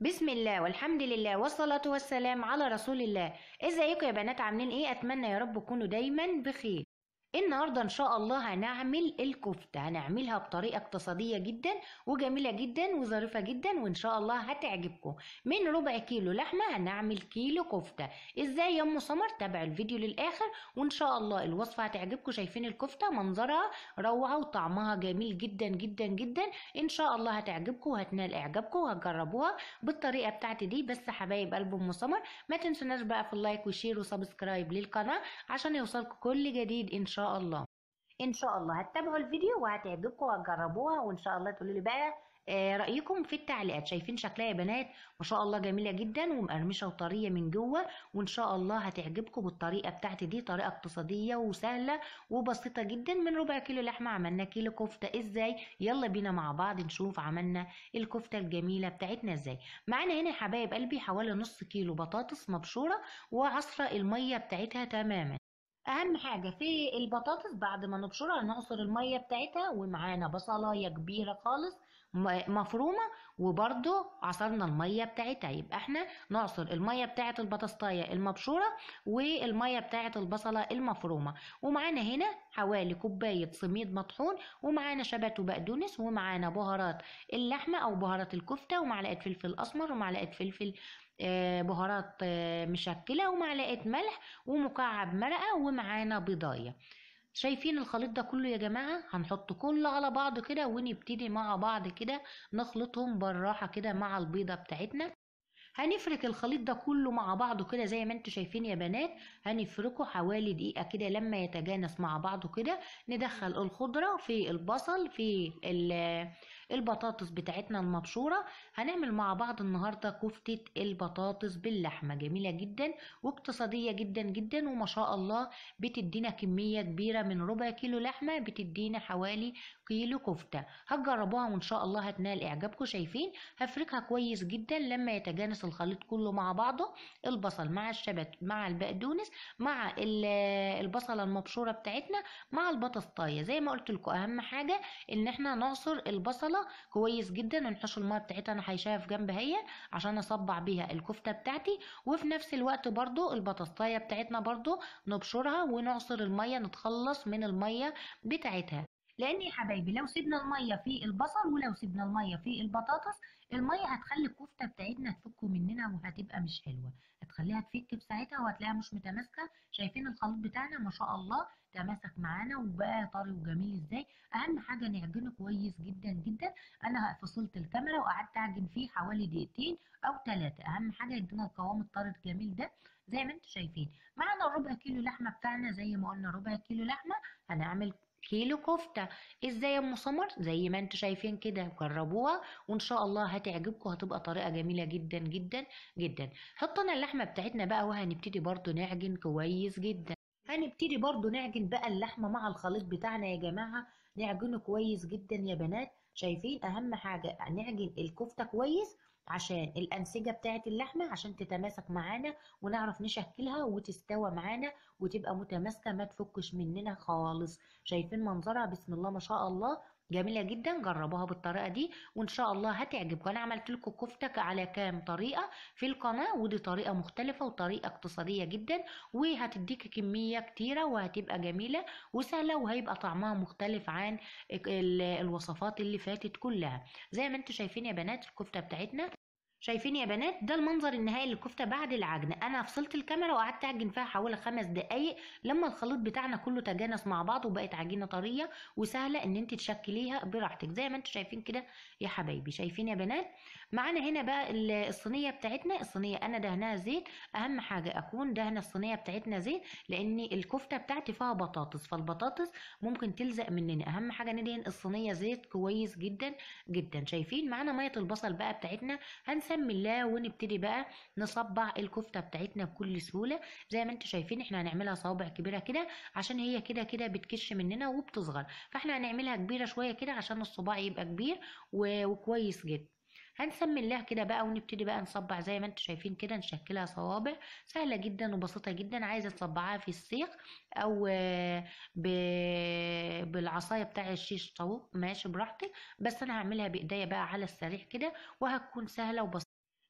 بسم الله والحمد لله والصلاة والسلام على رسول الله ازيكم يا بنات عاملين ايه اتمنى يا رب تكونوا دايما بخير النهارده ان شاء الله هنعمل الكفته هنعملها بطريقه اقتصاديه جدا وجميله جدا وظريفه جدا وان شاء الله هتعجبكم من ربع كيلو لحمه هنعمل كيلو كفته ازاي يا ام سمر تابعي الفيديو للاخر وان شاء الله الوصفه هتعجبكم شايفين الكفته منظرها روعه وطعمها جميل جدا جدا جدا ان شاء الله هتعجبكم وهتنال اعجابكم وهتجربوها بالطريقه بتاعتي دي بس حبايب قلب ام سمر ما تنسوناش بقى في اللايك وشير وسبسكرايب للقناه عشان يوصلكم كل جديد ان شاء الله ان شاء الله هتتابعوا الفيديو وهتعجبكم وهتجربوها وان شاء الله تقولوا لي بقى آه، رايكم في التعليقات شايفين شكلها يا بنات ما شاء الله جميله جدا ومقرمشه وطريه من جوه وان شاء الله هتعجبكم بالطريقه بتاعتي دي طريقه اقتصاديه وسهله وبسيطه جدا من ربع كيلو لحمه عملنا كيلو كفته ازاي يلا بينا مع بعض نشوف عملنا الكفته الجميله بتاعتنا ازاي معانا هنا يا حبايب قلبي حوالي نص كيلو بطاطس مبشوره وعصره الميه بتاعتها تماما اهم حاجه في البطاطس بعد ما نبشرها نعصر الميه بتاعتها ومعانا بصلايه كبيره خالص مفرومه وبرده عصرنا الميه بتاعتها يبقى احنا نعصر الميه بتاعه البطاطايه المبشوره والميه بتاعه البصله المفرومه ومعانا هنا حوالي كوبايه سميد مطحون ومعانا شبت وبقدونس ومعانا بهارات اللحمه او بهارات الكفته ومعلقه فلفل اسمر ومعلقه فلفل آه، بهارات آه، مشكله ومعلقه ملح ومكعب مرقه ومعانا بيضايه شايفين الخليط ده كله يا جماعه هنحطه كله على بعض كده ونبتدي مع بعض كده نخلطهم بالراحه كده مع البيضه بتاعتنا هنفرك الخليط ده كله مع بعضه كده زي ما انتوا شايفين يا بنات هنفركه حوالي دقيقه كده لما يتجانس مع بعضه كده ندخل الخضره في البصل في البطاطس بتاعتنا المبشورة هنعمل مع بعض النهاردة كفتة البطاطس باللحمة جميلة جدا واقتصادية جدا جدا وما شاء الله بتدينا كمية كبيرة من ربع كيلو لحمة بتدينا حوالي كيلو كفته هتجربوها وان شاء الله هتنال اعجابكم شايفين هفركها كويس جدا لما يتجانس الخليط كله مع بعضه البصل مع الشبت مع البقدونس مع البصله المبشوره بتاعتنا مع البطاطايه زي ما قلت لكم اهم حاجه ان احنا نعصر البصله كويس جدا ونحش الميه بتاعتها انا حيشاها في جنب هي عشان اصبع بيها الكفته بتاعتي وفي نفس الوقت برضو البطاطايه بتاعتنا برضو نبشرها ونعصر الميه نتخلص من الميه بتاعتها لان يا حبايبي لو سيبنا الميه في البصل ولو سيبنا الميه في البطاطس الميه هتخلي الكفته بتاعتنا تفك مننا وهتبقى مش حلوه هتخليها تفك بساعتها وهتلاقيها مش متماسكه شايفين الخليط بتاعنا ما شاء الله تماسك معانا وبقى طري وجميل ازاي اهم حاجه نعجنه كويس جدا جدا انا فصلت الكاميرا وقعدت اعجن فيه حوالي دقيقتين او ثلاثه اهم حاجه يدينا القوام الطري الجميل ده زي ما انتم شايفين معانا ربع كيلو لحمه بتاعنا زي ما قلنا ربع كيلو لحمه هنعمل كيلو كفتة ازاي يا ام سمر زي ما انتم شايفين كده جربوها وان شاء الله هتعجبكم هتبقى طريقة جميلة جدا جدا جدا حطنا اللحمة بتاعتنا بقى وهنبتدي برضو نعجن كويس جدا هنبتدي برضو نعجن بقى اللحمة مع الخليط بتاعنا يا جماعة نعجنه كويس جدا يا بنات شايفين اهم حاجة نعجن الكفتة كويس عشان الأنسجة بتاعة اللحمة عشان تتماسك معانا ونعرف نشكلها وتستوى معانا وتبقى متماسكة ما تفكش مننا خالص شايفين منظرها بسم الله ما شاء الله جميله جدا جربوها بالطريقه دي وان شاء الله هتعجبكم انا عملت لكم كفته على كام طريقه في القناه ودي طريقه مختلفه وطريقه اقتصاديه جدا وهتديك كميه كتيره وهتبقى جميله وسهله وهيبقى طعمها مختلف عن الوصفات اللي فاتت كلها زي ما انتم شايفين يا بنات الكفته بتاعتنا شايفين يا بنات ده المنظر النهائي للكفته بعد العجن انا فصلت الكاميرا وقعدت اعجن فيها حوالي خمس دقايق لما الخليط بتاعنا كله تجانس مع بعض وبقت عجينه طريه وسهله ان انت تشكليها براحتك زي ما انتوا شايفين كده يا حبايبي شايفين يا بنات معانا هنا بقى الصينيه بتاعتنا الصينيه انا دهناها زيت اهم حاجه اكون دهنه الصينيه بتاعتنا زيت لان الكفته بتاعتي فيها بطاطس فالبطاطس ممكن تلزق مننا اهم حاجه ندهن الصينيه زيت كويس جدا جدا شايفين معانا ميه البصل بقى بتاعتنا هنسلق بسم الله ونبتدي بقى نصبع الكفته بتاعتنا بكل سهوله زي ما انتم شايفين احنا هنعملها صوابع كبيره كده عشان هي كده كده بتكش مننا وبتصغر فاحنا هنعملها كبيره شويه كده عشان الصباع يبقى كبير وكويس جدا هنسمي الله كده بقى ونبتدي بقى نصبع زي ما انتم شايفين كده نشكلها صوابع سهلة جدا وبسيطة جدا عايزة تصبعها في السيخ او ب... بالعصاية بتاع الشيش طوق ماشي براحتك بس انا هعملها بايديا بقى على السريع كده وهتكون سهلة وبسيطة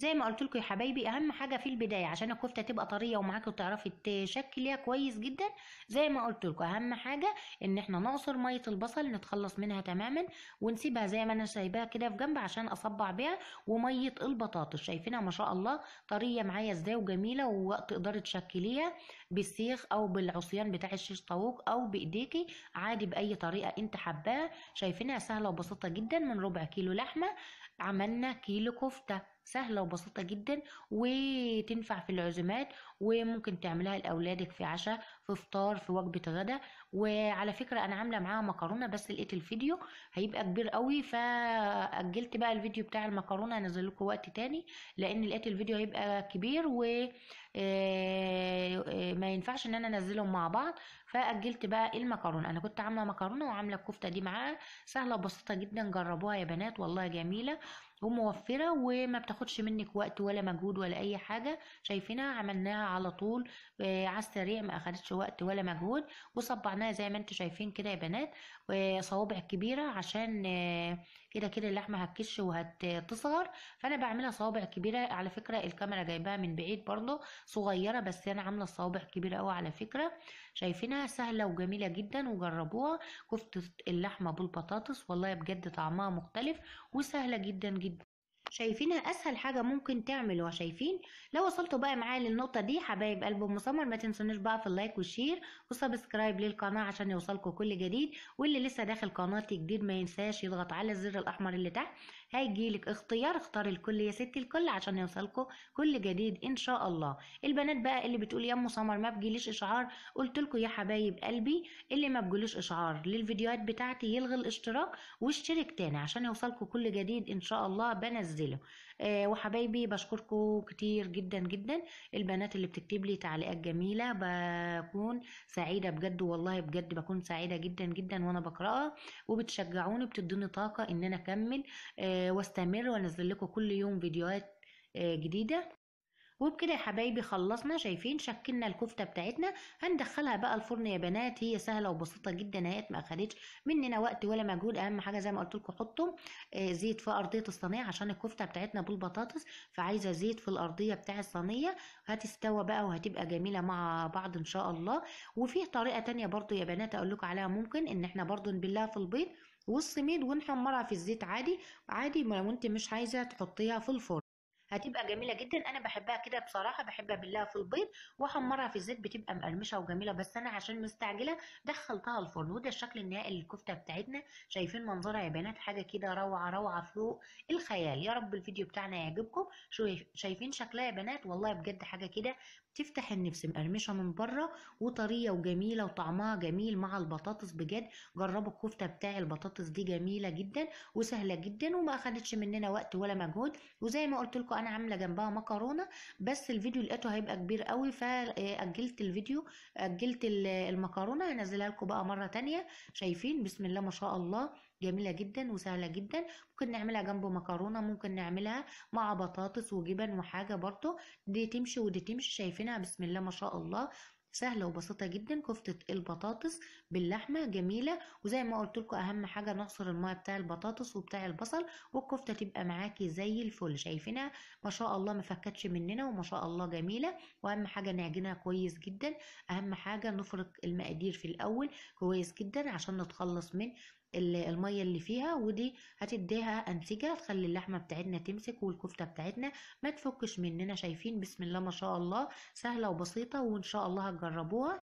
زي ما قلت لكم يا حبايبي اهم حاجه في البدايه عشان الكفته تبقى طريه ومعاكي وتعرفي تشكليها كويس جدا زي ما قلت لكم اهم حاجه ان احنا نعصر ميه البصل نتخلص منها تماما ونسيبها زي ما انا سايباها كده في جنب عشان اصبع بيها وميه البطاطس شايفينها ما شاء الله طريه معايا ازاي وجميله وتقدري تشكليها بالسيخ او بالعصيان بتاع الشيش طاووق او بايديكي عادي باي طريقه انت حباها شايفينها سهله وبسيطه جدا من ربع كيلو لحمه عملنا كيلو كفته سهلة وبسيطة جدا وتنفع في العزومات وممكن تعملها لأولادك في عشاء في فطار في وجبة غدا وعلى فكرة أنا عاملة معاها مكرونة بس لقيت الفيديو هيبقى كبير قوي فأجلت بقى الفيديو بتاع المكرونة هنزل لكم وقت تاني لأن لقيت الفيديو هيبقى كبير و آه، آه، ما ينفعش ان انا انزلهم مع بعض فاجلت بقى المكرونه انا كنت عامله مكرونه وعامله الكفته دي معاها سهله وبسيطه جدا جربوها يا بنات والله جميله وموفره وما بتاخد تاخدش منك وقت ولا مجهود ولا اي حاجه شايفينها عملناها على طول آه، على السريع ما اخدتش وقت ولا مجهود وصبعناها زي ما انتوا شايفين كده يا بنات صوابع كبيره عشان آه، كده كده اللحمه هتكش وهتصغر فانا بعملها صوابع كبيره على فكره الكاميرا جايباها من بعيد برضو صغيره بس انا عامله صوابع كبيره قوي على فكره شايفينها سهله وجميله جدا وجربوها كفته اللحمه بالبطاطس والله بجد طعمها مختلف وسهله جدا جدا شايفينها اسهل حاجه ممكن تعملوا شايفين لو وصلتوا بقى معايا للنقطه دي حبايب قلب مسمر ما تنسونيش بقى في اللايك والشير وسبسكرايب للقناه عشان يوصلكم كل جديد واللي لسه داخل قناتي جديد ما ينساش يضغط على الزر الاحمر اللي تحت لك اختيار اختار الكل يا ستي الكل عشان يوصلكوا كل جديد ان شاء الله البنات بقى اللي بتقول يا ام سمر ما بجيليش اشعار قلت لكم يا حبايب قلبي اللي ما بجيلوش اشعار للفيديوهات بتاعتي يلغي الاشتراك واشترك تاني عشان يوصلكوا كل جديد ان شاء الله بنزله آه، وحبايبي بشكركم كتير جدا جدا البنات اللي بتكتب لي تعليقات جميله بكون سعيده بجد والله بجد بكون سعيده جدا جدا وانا بقراها وبتشجعوني بتدوني طاقه ان انا اكمل آه، واستمر وانزل لكم كل يوم فيديوهات آه، جديده وبكده يا حبايبي خلصنا شايفين شكلنا الكفته بتاعتنا هندخلها بقى الفرن يا بنات هي سهله وبسيطه جدا اهيت ما خدتش مننا وقت ولا مجهود اهم حاجه زي ما قلت لكم حطوا آه، زيت في ارضيه الصينيه عشان الكفته بتاعتنا بالبطاطس فعايزه زيت في الارضيه بتاع الصينيه هتستوى بقى وهتبقى جميله مع بعض ان شاء الله وفي طريقه تانية برضو يا بنات اقول لكم عليها ممكن ان احنا برضو نبلها في البيض والسميد ونحمرها في الزيت عادي عادي لو انت مش عايزه تحطيها في الفرن هتبقى جميله جدا انا بحبها كده بصراحه بحبها بالله في البيض واحمرها في الزيت بتبقى مقرمشه وجميله بس انا عشان مستعجله دخلتها الفرن وده الشكل النهائي للكفته بتاعتنا شايفين منظرها يا بنات حاجه كده روعه روعه فوق الخيال يا رب الفيديو بتاعنا يعجبكم شايفين شكلها يا بنات والله بجد حاجه كده تفتح النفس مقرمشه من بره وطريه وجميله وطعمها جميل مع البطاطس بجد جربوا الكفته بتاع البطاطس دي جميله جدا وسهله جدا وما اخدتش مننا وقت ولا مجهود وزي ما قلت لكم انا عامله جنبها مكرونه بس الفيديو لقيته هيبقى كبير قوي فاجلت الفيديو اجلت المكرونه هنزلها لكم بقى مره تانية شايفين بسم الله ما شاء الله جميلة جدا وسهلة جدا ممكن نعملها جنب مكرونة ممكن نعملها مع بطاطس وجبن وحاجة برضو دي تمشي ودي تمشي شايفينها بسم الله ما شاء الله سهلة وبسيطة جدا كفتة البطاطس باللحمة جميلة وزي ما قلت لكم أهم حاجة نعصر الماء بتاع البطاطس وبتاع البصل والكفتة تبقى معاكي زي الفل شايفينها ما شاء الله ما فكتش مننا وما شاء الله جميلة وأهم حاجة نعجنها كويس جدا أهم حاجة نفرك المقادير في الأول كويس جدا عشان نتخلص من الميه اللي فيها ودي هتديها انسجه تخلي اللحمه بتاعتنا تمسك والكفته بتاعتنا ما تفكش مننا شايفين بسم الله ما شاء الله سهله وبسيطه وان شاء الله هتجربوها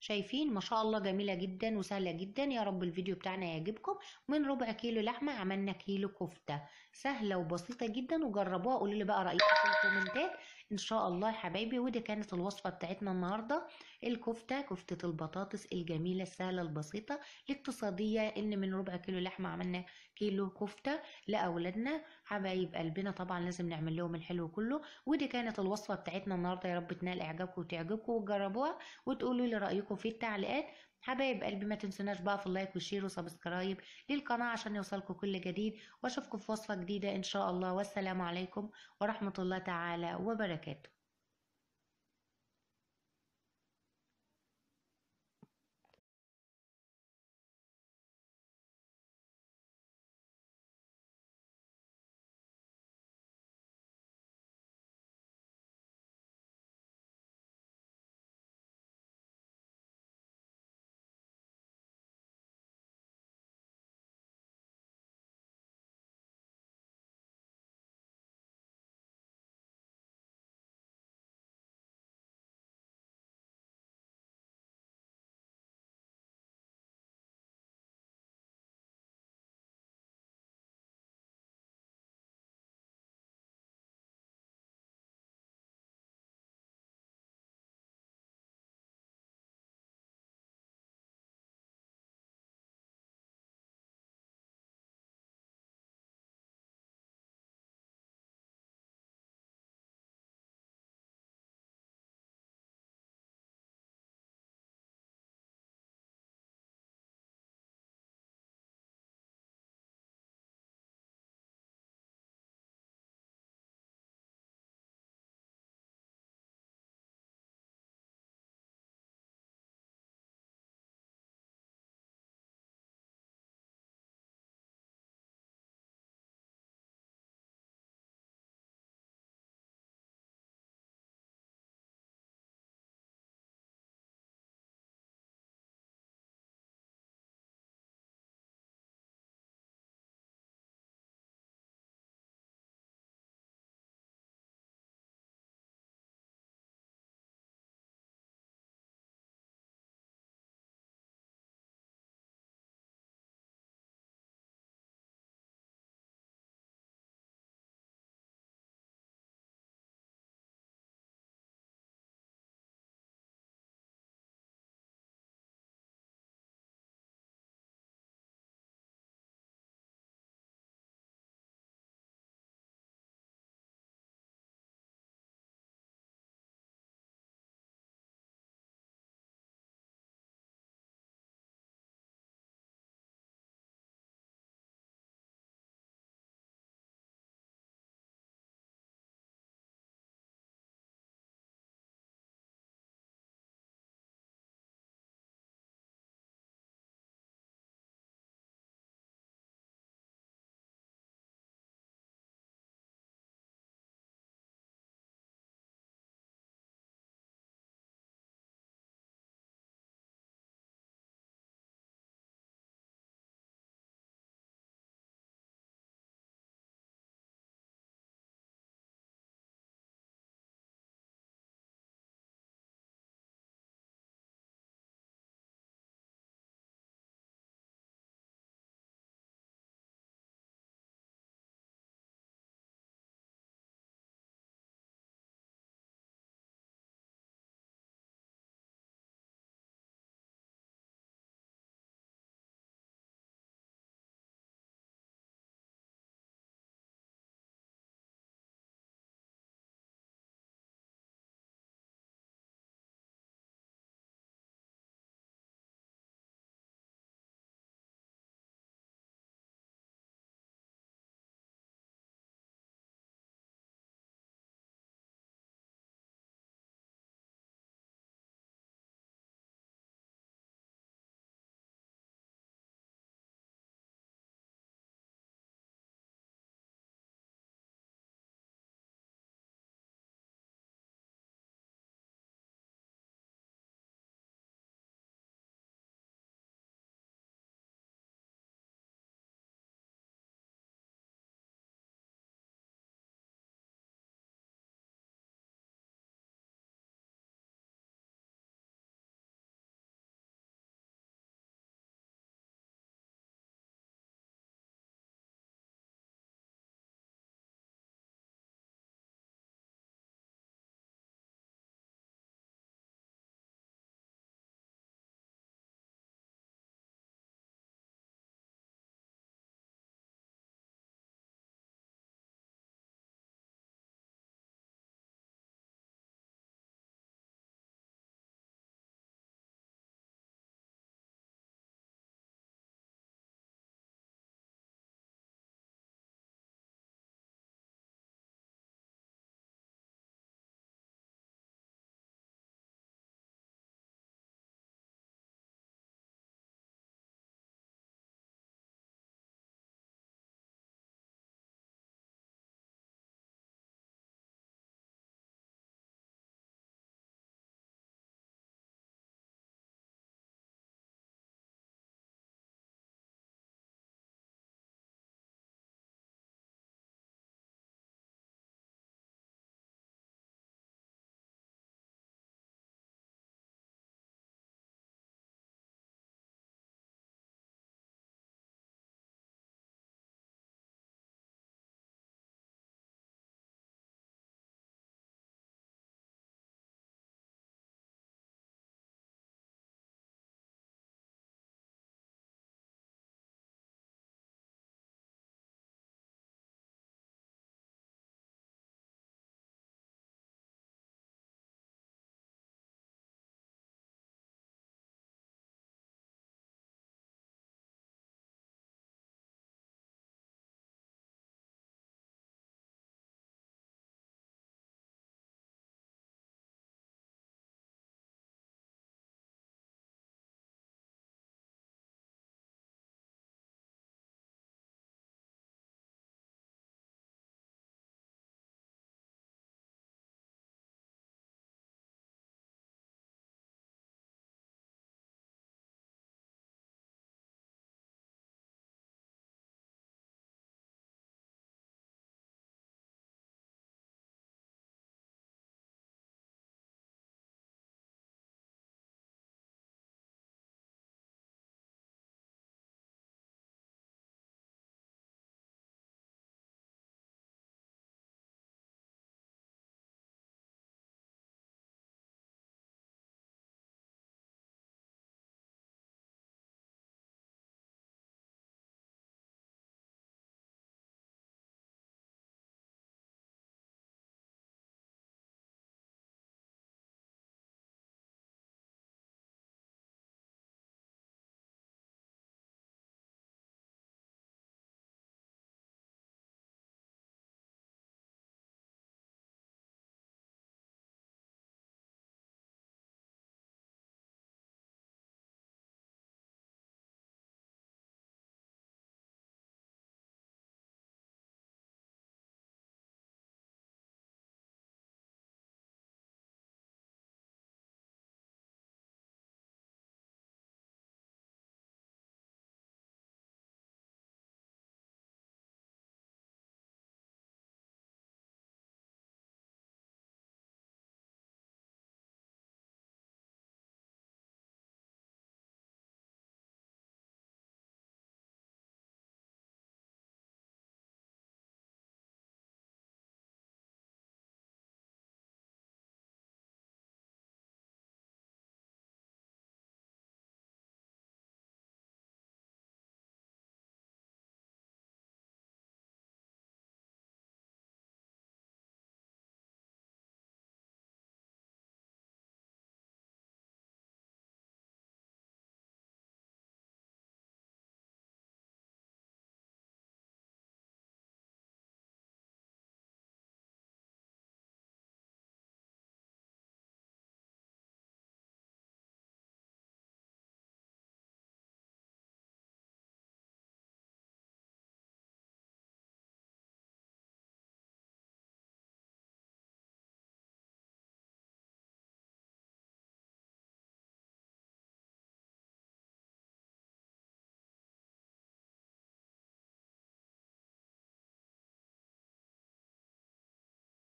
شايفين ما شاء الله جميلة جدا وسهلة جدا يا رب الفيديو بتاعنا يعجبكم من ربع كيلو لحمة عملنا كيلو كفتة سهلة وبسيطة جدا وجربوها قولوا لي بقى رأيكم في الكومنتات ان شاء الله يا حبايبي ودي كانت الوصفه بتاعتنا النهارده الكفته كفته البطاطس الجميله السهله البسيطه الاقتصاديه ان من ربع كيلو لحمه عملنا كيلو كفته لاولادنا حبايب قلبنا طبعا لازم نعمل لهم الحلو كله ودي كانت الوصفه بتاعتنا النهارده يا رب تنال اعجابكم وتعجبكم وتجربوها وتقولوا لي رايكم في التعليقات حبايب قلبي ما تنسوناش بقى في اللايك وشير وسبسكرايب للقناة عشان يوصلكم كل جديد واشوفكم في وصفة جديدة ان شاء الله والسلام عليكم ورحمة الله تعالى وبركاته